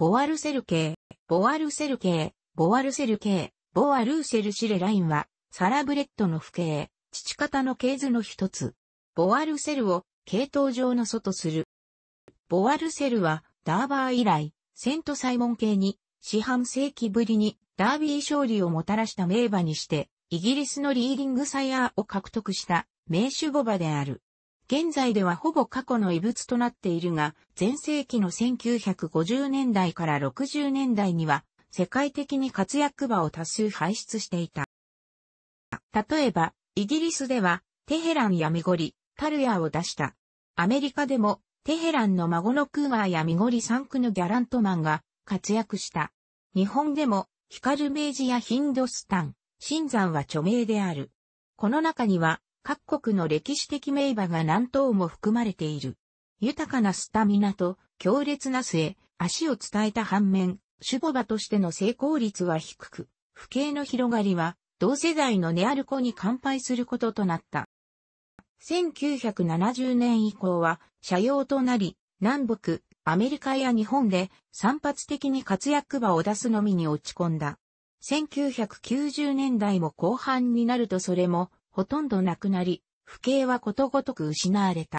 ボワルセル系、ボワルセル系、ボワルセル系、ボワルーセルシレラインは、サラブレッドの父系、父方の系図の一つ。ボワルセルを系統上の祖とする。ボワルセルは、ダーバー以来、セントサイモン系に、四半世紀ぶりに、ダービー勝利をもたらした名馬にして、イギリスのリーディングサイヤーを獲得した名手ボ馬である。現在ではほぼ過去の遺物となっているが、前世紀の1950年代から60年代には、世界的に活躍場を多数排出していた。例えば、イギリスでは、テヘランやミゴリ、タルヤを出した。アメリカでも、テヘランの孫のクーアーやミゴリ3区のギャラントマンが活躍した。日本でも、ヒカルメイジやヒンドスタン、新山は著名である。この中には、各国の歴史的名馬が何頭も含まれている。豊かなスタミナと強烈な末、足を伝えた反面、守護馬としての成功率は低く、不景の広がりは同世代のネアルコに乾杯することとなった。1970年以降は車用となり、南北、アメリカや日本で散発的に活躍馬を出すのみに落ち込んだ。1990年代も後半になるとそれもほとんどなくなり、父系はことごとく失われた。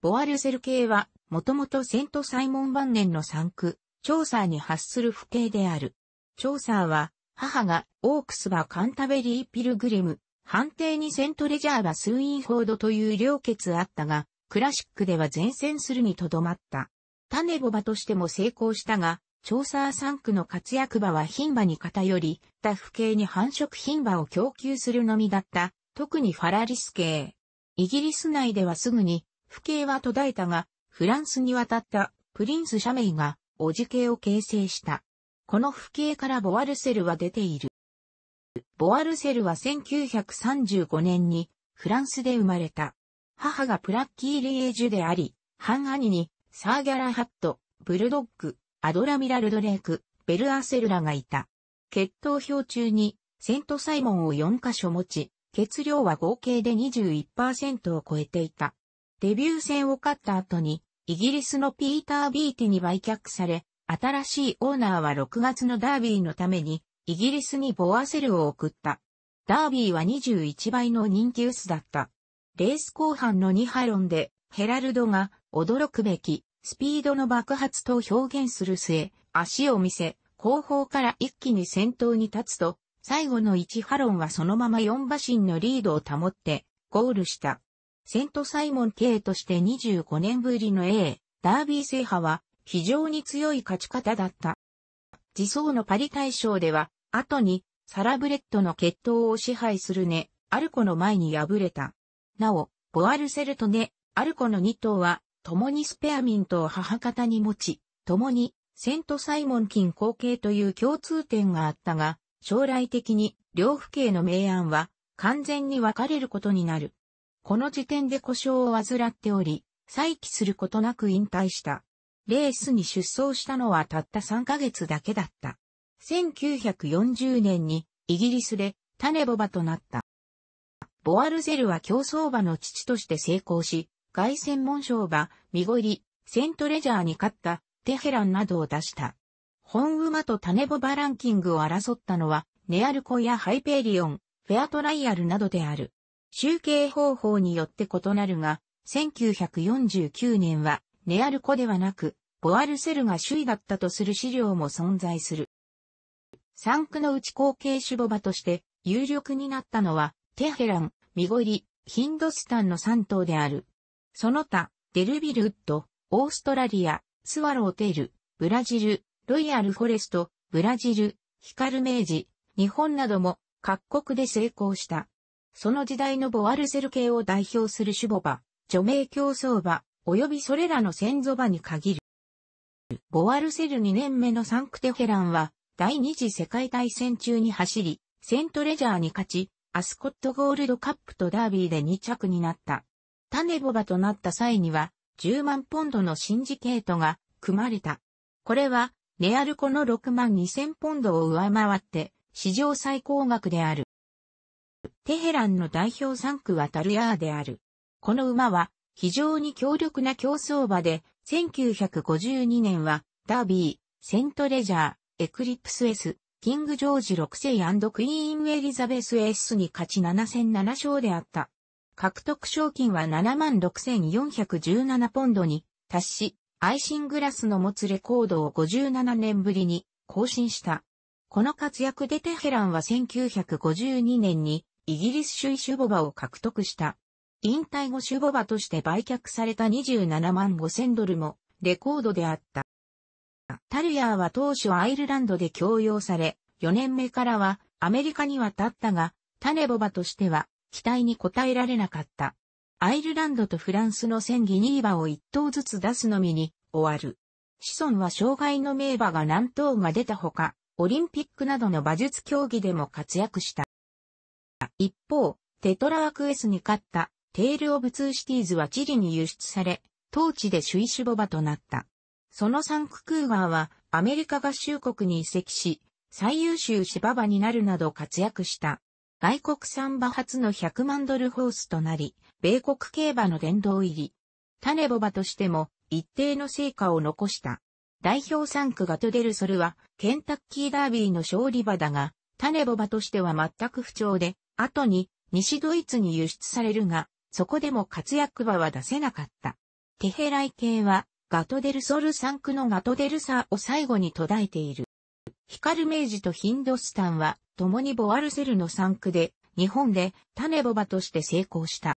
ボアルセル系は、もともとセントサイモン晩年の産区、調査に発する父系である。調査は、母がオークスバカンタベリー・ピルグリム、判定にセントレジャーはスウインフォードという両決あったが、クラシックでは前線するにとどまった。種ボバとしても成功したが、調査3区の活躍場は牝馬に偏り、タフ系に繁殖牝馬を供給するのみだった、特にファラリス系。イギリス内ではすぐに、父系は途絶えたが、フランスに渡ったプリンス・シャメイが、おじ系を形成した。この父系からボワルセルは出ている。ボワルセルは1935年にフランスで生まれた。母がプラッキー・リエージュであり、半兄にサーギャラハット、ブルドッグ、アドラミラル・ドレーク、ベル・アーセルらがいた。決闘表中に、セント・サイモンを4カ所持ち、血量は合計で21%を超えていた。デビュー戦を勝った後に、イギリスのピーター・ビーティに売却され、新しいオーナーは6月のダービーのために、イギリスにボアセルを送った。ダービーは21倍の人気薄だった。レース後半の2波論で、ヘラルドが驚くべきスピードの爆発と表現する末、足を見せ、後方から一気に先頭に立つと、最後の1ハロンはそのまま4馬身のリードを保って、ゴールした。セントサイモン系として25年ぶりの A、ダービー制覇は、非常に強い勝ち方だった。自走のパリ大賞では、後に、サラブレッドの決闘を支配するね、アルコの前に敗れた。なお、ボアルセルトね、アルコの2頭は、共にスペアミントを母方に持ち、共にセントサイモン金後継という共通点があったが、将来的に両府系の明暗は完全に分かれることになる。この時点で故障を患っており、再起することなく引退した。レースに出走したのはたった3ヶ月だけだった。1940年にイギリスで種ボバとなった。ボアルゼルは競走馬の父として成功し、外旋門賞馬、ミゴリ、り、セントレジャーに勝った、テヘランなどを出した。本馬と種ボバランキングを争ったのは、ネアルコやハイペリオン、フェアトライアルなどである。集計方法によって異なるが、1949年は、ネアルコではなく、ボアルセルが首位だったとする資料も存在する。3区のうち後継種ボバとして、有力になったのは、テヘラン、ミゴリ、ヒンドスタンの3頭である。その他、デルビルウッド、オーストラリア、スワローテル、ブラジル、ロイヤルフォレスト、ブラジル、ヒカルメージ、日本なども各国で成功した。その時代のボアルセル系を代表する種母馬、除名競争馬、及びそれらの先祖馬に限る。ボアルセル2年目のサンクテヘランは、第二次世界大戦中に走り、セントレジャーに勝ち、アスコットゴールドカップとダービーで2着になった。種ボバとなった際には、10万ポンドのシンジケートが組まれた。これは、レアルコの6万2000ポンドを上回って、史上最高額である。テヘランの代表3区はタルヤーである。この馬は、非常に強力な競争馬で、1952年は、ダービー、セントレジャー、エクリプス S、キングジョージ6世クイーンエリザベス S に勝ち7戦7勝であった。獲得賞金は76,417ポンドに達し、アイシングラスの持つレコードを57年ぶりに更新した。この活躍でテヘランは1952年にイギリス首位シュボバを獲得した。引退後シュボバとして売却された27万5000ドルもレコードであった。タルヤーは当初アイルランドで強要され、4年目からはアメリカに渡ったが、タネボバとしては期待に応えられなかった。アイルランドとフランスの戦技ニーバを1頭ずつ出すのみに終わる。子孫は障害の名馬が何頭が出たほか、オリンピックなどの馬術競技でも活躍した。一方、テトラワクエスに勝ったテール・オブ・ツー・シティーズはチリに輸出され、当地で首位種ボバとなった。そのサンククーガーはアメリカ合衆国に移籍し、最優秀芝馬になるなど活躍した。外国産馬初の100万ドルホースとなり、米国競馬の殿堂入り。種ボ馬としても一定の成果を残した。代表産区ガトデルソルは、ケンタッキーダービーの勝利馬だが、種ボ馬としては全く不調で、後に西ドイツに輸出されるが、そこでも活躍馬は出せなかった。テヘライ系は、ガトデルソル産区のガトデルサーを最後に途絶えている。ヒカル明治とヒンドスタンは、共にボアルセルの産区で、日本で種ボバとして成功した。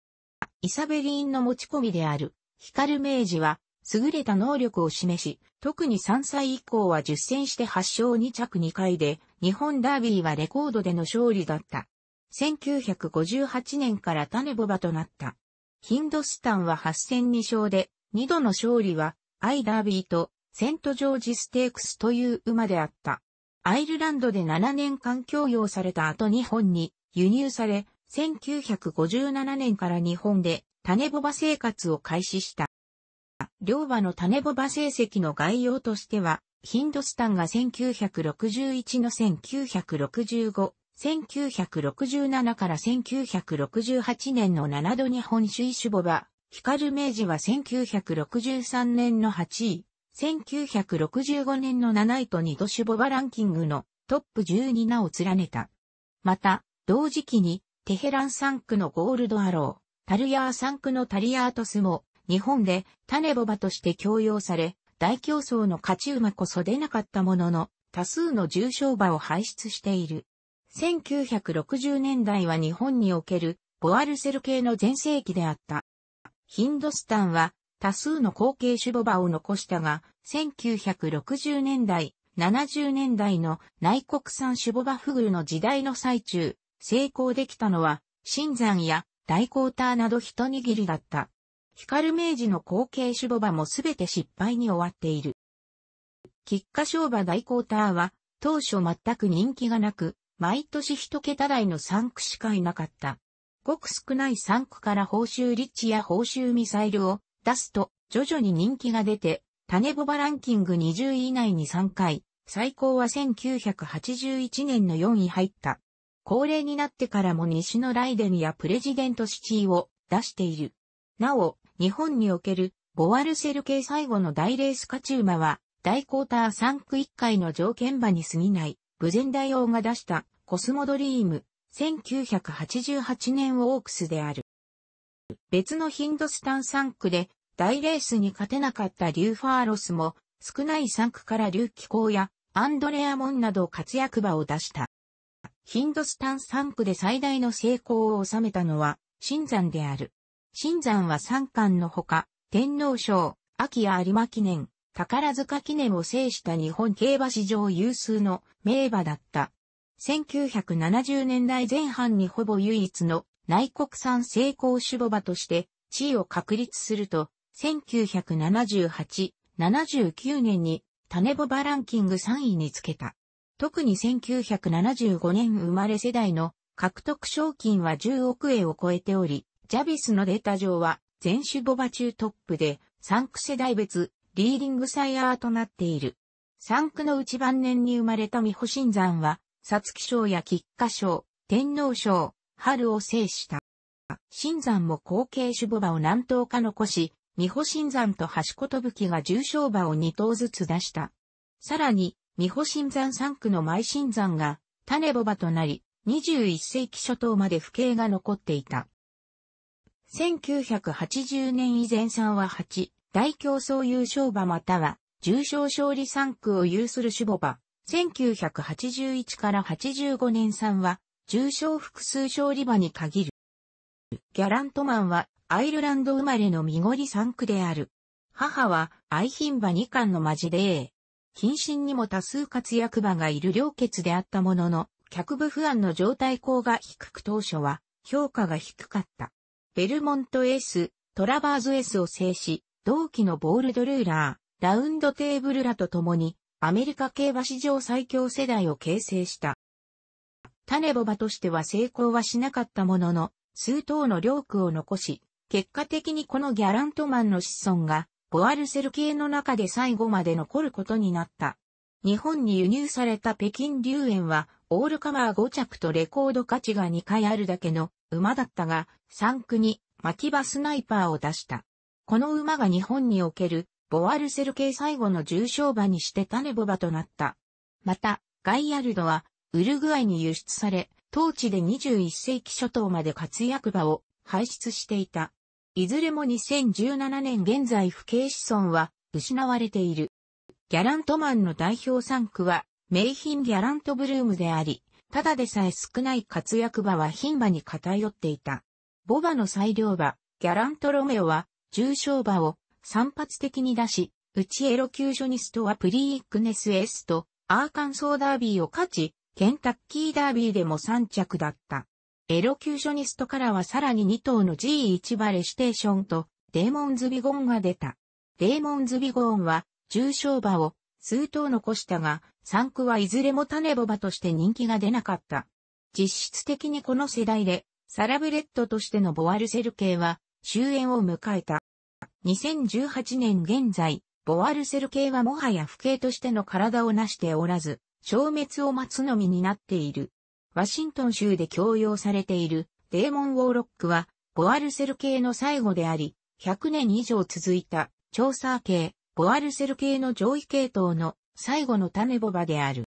イサベリンの持ち込みである、ヒカル明治は、優れた能力を示し、特に3歳以降は10戦して8勝2着2回で、日本ダービーはレコードでの勝利だった。1958年から種ボバとなった。ヒンドスタンは8戦2勝で、2度の勝利は、アイダービーとセントジョージステークスという馬であった。アイルランドで7年間供養された後日本に輸入され、1957年から日本で種ボバ生活を開始した。両馬の種ボバ成績の概要としては、ヒンドスタンが1961の1965、1967から1968年の7度日本首位種ボバ、ヒカル明治は1963年の8位、1965年の7位と2度シュボバランキングのトップ12名を連ねた。また、同時期に、テヘラン3区のゴールドアロー、タルヤー3区のタリアートスも、日本で種ボバとして強要され、大競争の勝ち馬こそ出なかったものの、多数の重賞馬を輩出している。1960年代は日本におけるボアルセル系の全盛期であった。ヒンドスタンは多数の後継種ボ場を残したが、1960年代、70年代の内国産種ボ場フグの時代の最中、成功できたのは、新山や大コーターなど一握りだった。光明治の後継種ボ場もすべて失敗に終わっている。菊花商馬大コーターは、当初全く人気がなく、毎年一桁台の産区しかいなかった。ごく少ない産区から報酬リッチや報酬ミサイルを出すと、徐々に人気が出て、種ボバランキング20位以内に3回、最高は1981年の4位入った。高齢になってからも西のライデンやプレジデントシティを出している。なお、日本におけるボワルセル系最後の大レースカチューマは、大クォーター3区1回の条件馬に過ぎない、無前大王が出したコスモドリーム、1988年オークスである。別のヒンドスタン3区で大レースに勝てなかったリューファーロスも少ない3区からリュー気候やアンドレア・モンなど活躍馬を出した。ヒンドスタン3区で最大の成功を収めたのは、新山である。新山は3冠のほか、天皇賞、秋や有馬記念、宝塚記念を制した日本競馬史上有数の名馬だった。1970年代前半にほぼ唯一の内国産成功主母場として地位を確立すると、1978、79年に種母場ランキング3位につけた。特に1975年生まれ世代の獲得賞金は10億円を超えており、ジャビスのデータ上は全種母場中トップで3区世代別リーディングサイヤーとなっている。3区の内晩年に生まれた美保新山は、皐月賞や菊花賞、天皇賞、春を制した。新山も後継守母馬を何頭か残し、三保新山と橋ことぶきが重賞馬を2頭ずつ出した。さらに、三保新山3区の前新山が、種母馬となり、21世紀初頭まで不景が残っていた。1980年以前3は8、大競争優勝馬または、重賞勝利3区を有する守母馬。1981から85年3は、重症複数勝リバに限る。ギャラントマンはアイルランド生まれのミゴリ産区である。母は愛品馬2巻のマジで、近親にも多数活躍馬がいる良血であったものの、脚部不安の状態高が低く当初は評価が低かった。ベルモント S、トラバーズ S を制し、同期のボールドルーラー、ラウンドテーブルらと共に、アメリカ競馬史上最強世代を形成した。種ボバとしては成功はしなかったものの、数頭の領区を残し、結果的にこのギャラントマンの子孫が、ボアルセル系の中で最後まで残ることになった。日本に輸入された北京流園は、オールカマー5着とレコード価値が2回あるだけの馬だったが、3区に牧場スナイパーを出した。この馬が日本におけるボアルセル系最後の重賞馬にして種ボバとなった。また、ガイアルドはウルグアイに輸出され、当地で21世紀初頭まで活躍馬を排出していた。いずれも2017年現在不景子孫は失われている。ギャラントマンの代表産区は、名品ギャラントブルームであり、ただでさえ少ない活躍馬は頻馬に偏っていた。ボバの裁量馬、ギャラントロメオは、重傷馬を散発的に出し、うちエロキュージョニストはプリークネスエスとアーカンソーダービーを勝ち、ケンタッキーダービーでも3着だった。エロキューショニストからはさらに2頭の G1 バレステーションとデーモンズビゴンが出た。デーモンズビゴンは重賞馬を数頭残したが、3区はいずれも種ボ馬として人気が出なかった。実質的にこの世代でサラブレッドとしてのボワルセル系は終焉を迎えた。2018年現在、ボワルセル系はもはや不景としての体を成しておらず、消滅を待つのみになっている。ワシントン州で強用されているデーモン・ウォーロックは、ボアルセル系の最後であり、100年以上続いた、調査系、ボアルセル系の上位系統の最後の種ボバである。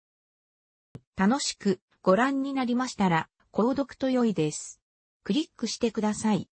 楽しくご覧になりましたら、購読と良いです。クリックしてください。